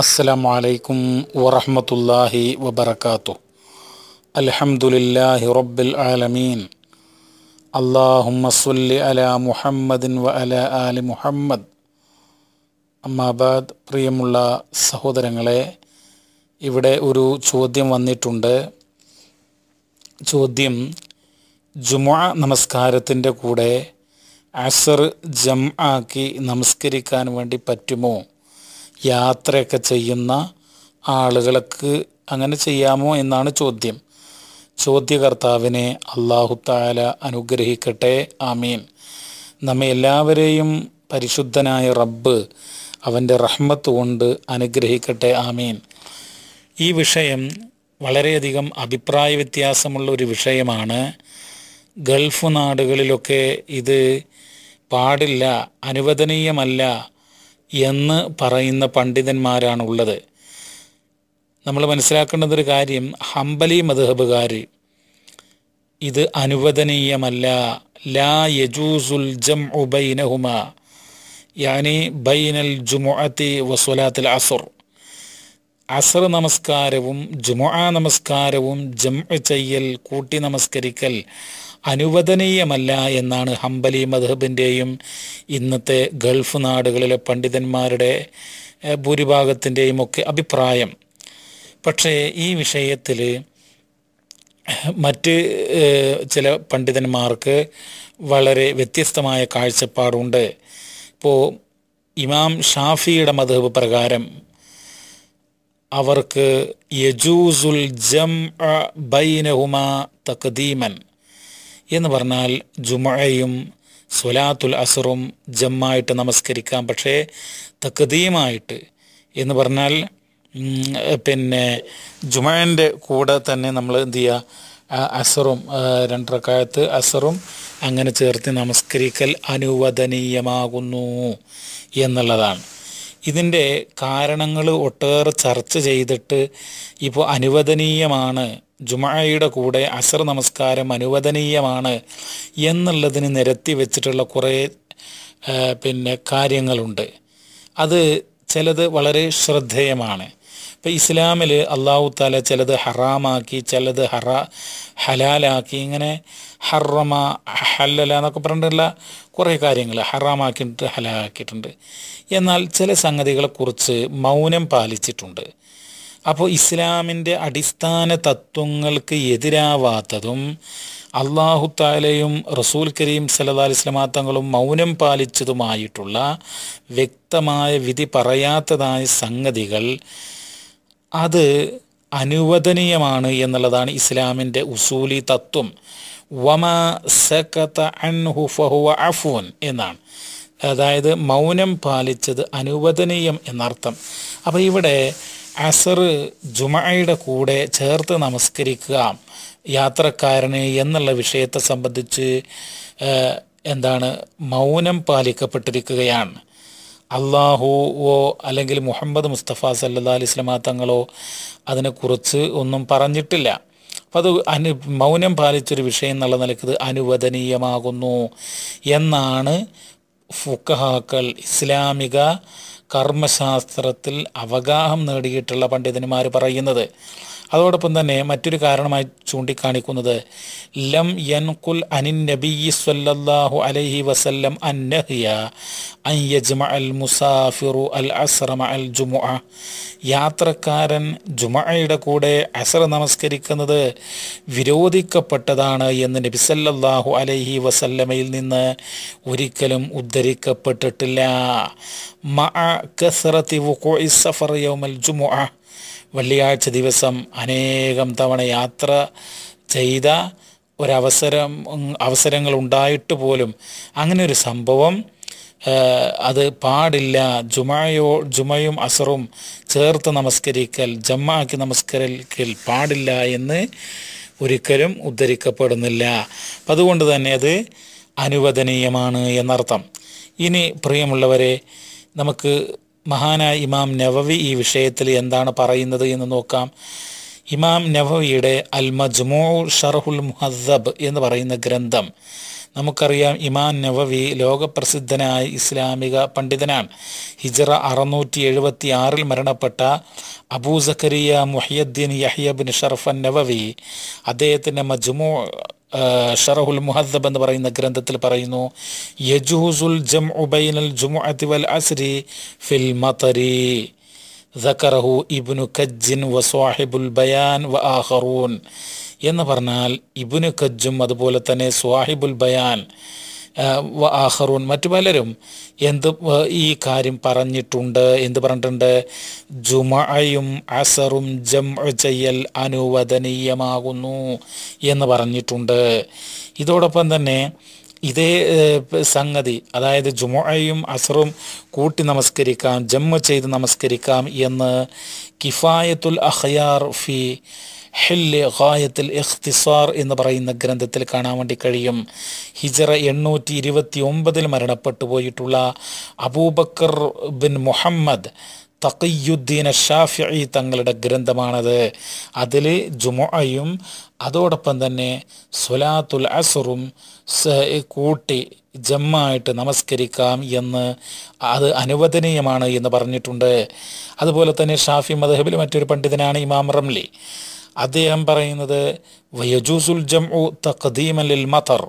അസ്സാം വലൈക്കും വറഹമത്തല്ലാഹി വബർക്കാത്തു അലഹമുല്ലാഹി റബ്ബിൽ ആലമീൻ അള്ളാഹുമ്മ സല്ലി അല മുഹമ്മദിൻ വ അല ആലി മുഹമ്മദ് അമ്മാബാദ് പ്രിയമുള്ള സഹോദരങ്ങളെ ഇവിടെ ഒരു ചോദ്യം വന്നിട്ടുണ്ട് ചോദ്യം ജുമാ നമസ്കാരത്തിൻ്റെ കൂടെ അസർ ജം ആക്കി നമസ്കരിക്കാൻ വേണ്ടി പറ്റുമോ യാത്രയൊക്കെ ചെയ്യുന്ന ആളുകൾക്ക് അങ്ങനെ ചെയ്യാമോ എന്നാണ് ചോദ്യം ചോദ്യകർത്താവിനെ അള്ളാഹു താല അനുഗ്രഹിക്കട്ടെ ആമീൻ നമ്മെ എല്ലാവരെയും പരിശുദ്ധനായ റബ്ബ് അവൻ്റെ റഹ്മത്ത് കൊണ്ട് അനുഗ്രഹിക്കട്ടെ ആമീൻ ഈ വിഷയം വളരെയധികം അഭിപ്രായ വ്യത്യാസമുള്ള ഒരു വിഷയമാണ് ഗൾഫ് നാടുകളിലൊക്കെ ഇത് പാടില്ല അനുവദനീയമല്ല എന്ന് പറയുന്ന പണ്ഡിതന്മാരാണുള്ളത് നമ്മൾ മനസ്സിലാക്കേണ്ടതൊരു കാര്യം ഹംബലി മധുഹബുകാർ ഇത് അനുവദനീയമല്ല ലാ യജൂസുൽ ജം ഉബൈനഹുമ യാനി ബൈനൽ ജുമുഅത്തി വസുലാത്തിൽ അസുർ അസർ നമസ്കാരവും ജുമുഅ നമസ്കാരവും ജം ചെയ്യൽ കൂട്ടി നമസ്കരിക്കൽ അനുവദനീയമല്ല എന്നാണ് ഹംബലി മധബിൻ്റെയും ഇന്നത്തെ ഗൾഫ് നാടുകളിലെ പണ്ഡിതന്മാരുടെ ഭൂരിഭാഗത്തിൻ്റെയും ഒക്കെ അഭിപ്രായം പക്ഷേ ഈ വിഷയത്തിൽ മറ്റ് ചില പണ്ഡിതന്മാർക്ക് വളരെ വ്യത്യസ്തമായ കാഴ്ചപ്പാടുണ്ട് ഇപ്പോൾ ഇമാം ഷാഫിയുടെ മധുബ് പ്രകാരം അവർക്ക് യജൂസുൽ ജം ബൈനഹുമ തക്ദീമൻ എന്ന് പറഞ്ഞാൽ ജുമഴയും സ്വലാത്തുൽ അസറും ജമ്മായിട്ട് നമസ്കരിക്കാം പക്ഷേ തക്കതീമായിട്ട് എന്ന് പറഞ്ഞാൽ പിന്നെ ജുമഴൻ്റെ കൂടെ തന്നെ നമ്മൾ എന്ത് ചെയ്യുക അസറും രണ്ടരക്കാലത്ത് അസറും അങ്ങനെ ചേർത്ത് നമസ്കരിക്കൽ അനുവദനീയമാകുന്നു എന്നുള്ളതാണ് ഇതിൻ്റെ കാരണങ്ങൾ ഒട്ടേറെ ചർച്ച ചെയ്തിട്ട് ഇപ്പോൾ അനുവദനീയമാണ് ജുമായയുടെ കൂടെ അസർ നമസ്കാരം അനുവദനീയമാണ് എന്നുള്ളതിന് നിരത്തി വെച്ചിട്ടുള്ള കുറേ പിന്നെ കാര്യങ്ങളുണ്ട് അത് ചിലത് വളരെ ശ്രദ്ധേയമാണ് ഇപ്പം ഇസ്ലാമിൽ അള്ളാഹു താല ചിലത് ഹറാമാക്കി ചിലത് ഹറ ഹലാലാക്കി ഇങ്ങനെ ഹറമ ഹല്ലല എന്നൊക്കെ പറഞ്ഞിട്ടുള്ള കുറേ കാര്യങ്ങൾ ഹറാമാക്കിയിട്ട് ഹലാക്കിയിട്ടുണ്ട് എന്നാൽ ചില സംഗതികളെക്കുറിച്ച് മൗനം പാലിച്ചിട്ടുണ്ട് അപ്പോൾ ഇസ്ലാമിൻ്റെ അടിസ്ഥാന തത്വങ്ങൾക്ക് എതിരാവാത്തതും താലയും റസൂൽ കരീം സല്ലാ അലിസ്ലമാ തങ്ങളും മൗനം പാലിച്ചതുമായിട്ടുള്ള വ്യക്തമായ വിധി പറയാത്തതായ സംഗതികൾ അത് അനുവദനീയമാണ് എന്നുള്ളതാണ് ഇസ്ലാമിൻ്റെ ഉസൂലി തത്വം വമ സകത അൻഹു ഫഹുവ അഫുൻ എന്നാണ് അതായത് മൗനം പാലിച്ചത് അനുവദനീയം എന്നർത്ഥം അപ്പോൾ ഇവിടെ അസർ ജുമയുടെ കൂടെ ചേർത്ത് നമസ്കരിക്കുക യാത്രക്കാരന് എന്നുള്ള വിഷയത്തെ സംബന്ധിച്ച് എന്താണ് മൗനം പാലിക്കപ്പെട്ടിരിക്കുകയാണ് അള്ളാഹുവോ അല്ലെങ്കിൽ മുഹമ്മദ് മുസ്തഫ സല്ലാ അലിസ്ലമ തങ്ങളോ അതിനെക്കുറിച്ച് ഒന്നും പറഞ്ഞിട്ടില്ല അപ്പോൾ അത് അനു മൗനം പാലിച്ചൊരു വിഷയം എന്നുള്ള നിലയ്ക്ക് ഇത് അനുവദനീയമാകുന്നു എന്നാണ് ഫുക്കഹാക്കൾ ഇസ്ലാമിക കർമ്മശാസ്ത്രത്തിൽ അവഗാഹം നേടിയിട്ടുള്ള പണ്ഡിതന്മാർ പറയുന്നത് അതോടൊപ്പം തന്നെ മറ്റൊരു കാരണമായി ചൂണ്ടിക്കാണിക്കുന്നത് ലം യൻകുൽ അനിൻ നബി സല്ലല്ലാഹു അലൈഹി വസല്ലം അന്നഹിയ അൻ അൽ മുസാഫിറു അൽ അസ്റമ അൽ ജുമുഅ യാത്രക്കാരൻ ജുമഅയുടെ കൂടെ അസർ നമസ്കരിക്കുന്നത് വിരോധിക്കപ്പെട്ടതാണ് എന്ന് നബി സല്ലല്ലാഹു അലൈഹി വസല്ലമയിൽ നിന്ന് ഒരിക്കലും ഉദ്ധരിക്കപ്പെട്ടിട്ടില്ല മഅ കസറത്തി വുക്കോ സഫർ യൗമൽ ജുമുഅ വെള്ളിയാഴ്ച ദിവസം അനേകം തവണ യാത്ര ചെയ്ത ഒരവസരം അവസരങ്ങൾ ഉണ്ടായിട്ട് പോലും അങ്ങനെ ഒരു സംഭവം അത് പാടില്ല ജുമായോ ജുമയും അസറും ചേർത്ത് നമസ്കരിക്കൽ ജമ്മാക്കി നമസ്കരിക്കൽ പാടില്ല എന്ന് ഒരിക്കലും ഉദ്ധരിക്കപ്പെടുന്നില്ല അതുകൊണ്ട് തന്നെ അത് അനുവദനീയമാണ് എന്നർത്ഥം ഇനി പ്രിയമുള്ളവരെ നമുക്ക് മഹാനായ ഇമാം നവവി ഈ വിഷയത്തിൽ എന്താണ് പറയുന്നത് എന്ന് നോക്കാം ഇമാം നവവിയുടെ അൽ മജ്മോ ഷർഹുൽ മുഹസബ് എന്ന് പറയുന്ന ഗ്രന്ഥം നമുക്കറിയാം ഇമാം നവവി ലോകപ്രസിദ്ധനായ ഇസ്ലാമിക പണ്ഡിതനാണ് ഹിജറ അറുന്നൂറ്റി എഴുപത്തി ആറിൽ മരണപ്പെട്ട അബൂ സക്കരിയ മുഹിയദ്ദീൻ യഹിയബിൻ ഷർഫൻ നവവി അദ്ദേഹത്തിൻ്റെ മജ്മു شرح المهذب عند برينا جراندت البرينو يجوز الجمع بين الجمعة والعصر في المطر ذكره ابن كج وصاحب البيان وآخرون ينبرنال ابن كج مدبولتني صاحب البيان ആഹറൂൻ മറ്റു പലരും എന്ത് ഈ കാര്യം പറഞ്ഞിട്ടുണ്ട് എന്ത് പറഞ്ഞിട്ടുണ്ട് ജുമായും അസറും ജം ചെയ്യൽ അനുവദനീയമാകുന്നു എന്ന് പറഞ്ഞിട്ടുണ്ട് ഇതോടൊപ്പം തന്നെ ഇതേ സംഗതി അതായത് ജുമയും അസറും കൂട്ടി നമസ്കരിക്കാം ജമ്മ ചെയ്ത് നമസ്കരിക്കാം എന്ന് കിഫായത്തുൽ അഹയാർ ഫി ഹെല്ലെ ഗായത്തിൽ ഇഖ്തിസാർ എന്ന് പറയുന്ന ഗ്രന്ഥത്തിൽ കാണാൻ വേണ്ടി കഴിയും ഹിജറ എണ്ണൂറ്റി ഇരുപത്തി ഒമ്പതിൽ മരണപ്പെട്ടു പോയിട്ടുള്ള Abu Bakr bin Muhammad Taqiyuddin Shafi തങ്ങളുടെ ഗ്രന്ഥമാണത് അതിൽ ജുമുഅയും അതോടൊപ്പം തന്നെ സുലാത്തുൽ അസറും കൂട്ടി ജമ്മായിട്ട് നമസ്കരിക്കാം എന്ന് അത് അനുവദനീയമാണ് എന്ന് പറഞ്ഞിട്ടുണ്ട് അതുപോലെ തന്നെ ഷാഫി മദഹബിൽ മറ്റൊരു പണ്ഡിതനാണ് ഇമാം റംലി അദ്ദേഹം പറയുന്നത് വയജൂസുൽ ജം ഉ തഖദീമലിൽ മതർ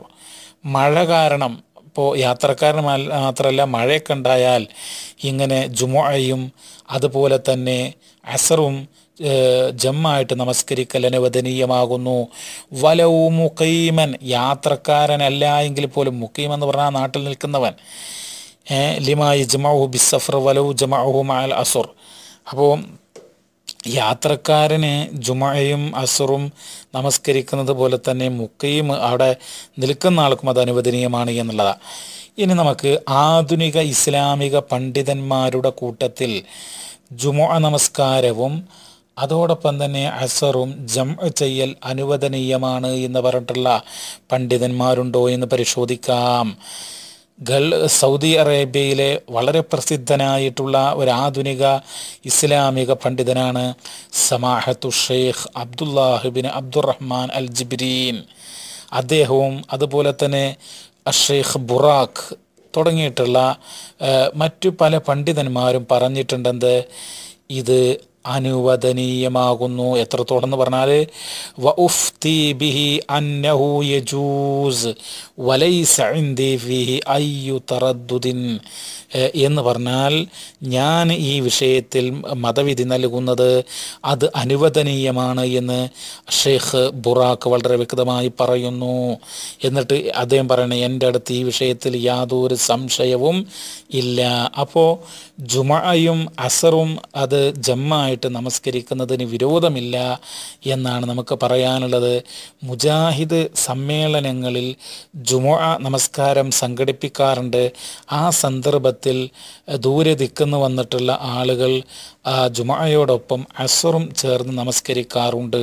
മഴ കാരണം ഇപ്പോൾ യാത്രക്കാരൻ മാത്രമല്ല മഴയൊക്കെ ഉണ്ടായാൽ ഇങ്ങനെ ജുമുഅയും അതുപോലെ തന്നെ അസറും ജമ്മായിട്ട് നമസ്കരിക്കൽ അനുവദനീയമാകുന്നു വലവു മുക്കീമൻ യാത്രക്കാരനല്ല എങ്കിൽ പോലും മുക്കീം എന്ന് പറഞ്ഞാൽ നാട്ടിൽ നിൽക്കുന്നവൻ ലിമായി ജമാഹു ബിസഫർ വലവു ജമാഹു മാൽ അസുർ അപ്പോൾ യാത്രക്കാരന് ജുമയും അസുറും നമസ്കരിക്കുന്നത് പോലെ തന്നെ മുക്കയും അവിടെ നിൽക്കുന്ന ആൾക്കും അത് അനുവദനീയമാണ് എന്നുള്ളതാണ് ഇനി നമുക്ക് ആധുനിക ഇസ്ലാമിക പണ്ഡിതന്മാരുടെ കൂട്ടത്തിൽ ജുമ നമസ്കാരവും അതോടൊപ്പം തന്നെ അസറും ജം ചെയ്യൽ അനുവദനീയമാണ് എന്ന് പറഞ്ഞിട്ടുള്ള പണ്ഡിതന്മാരുണ്ടോ എന്ന് പരിശോധിക്കാം ഗൾ സൗദി അറേബ്യയിലെ വളരെ പ്രസിദ്ധനായിട്ടുള്ള ഒരു ആധുനിക ഇസ്ലാമിക പണ്ഡിതനാണ് സമാഹത്തു Sheikh Abdullah ibn Abdurrahman al Jibreen അദ്ദേഹവും അതുപോലെ തന്നെ ഷെയ്ഖ് ബുറാഖ് തുടങ്ങിയിട്ടുള്ള മറ്റു പല പണ്ഡിതന്മാരും പറഞ്ഞിട്ടുണ്ടെന്ന് ഇത് അനുവദനീയമാകുന്നു എത്രത്തോളം എന്ന് പറഞ്ഞാൽ വ ബിഹി അന്നഹു യജൂസ് വലൈസ അയ്യു തറദ്ദുദിൻ എന്ന് പറഞ്ഞാൽ ഞാൻ ഈ വിഷയത്തിൽ മതവിധി നൽകുന്നത് അത് അനുവദനീയമാണ് എന്ന് ഷെയ്ഖ് ബുറാഖ് വളരെ വ്യക്തമായി പറയുന്നു എന്നിട്ട് അദ്ദേഹം പറയണ എൻ്റെ അടുത്ത് ഈ വിഷയത്തിൽ യാതൊരു സംശയവും ഇല്ല അപ്പോൾ ജുമായും അസറും അത് ജമ്മായി ജമാഅത്തായിട്ട് നമസ്കരിക്കുന്നതിന് വിരോധമില്ല എന്നാണ് നമുക്ക് പറയാനുള്ളത് മുജാഹിദ് സമ്മേളനങ്ങളിൽ ജുമ നമസ്കാരം സംഘടിപ്പിക്കാറുണ്ട് ആ സന്ദർഭത്തിൽ ദൂരെ ദിക്കുന്നു വന്നിട്ടുള്ള ആളുകൾ ജുമായോടൊപ്പം അസറും ചേർന്ന് നമസ്കരിക്കാറുണ്ട്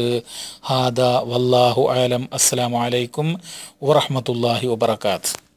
ഹാദ വല്ലാഹു ആലം അസ്സാം വലൈക്കും വറഹമത്തല്ലാഹി വബർക്കാത്ത്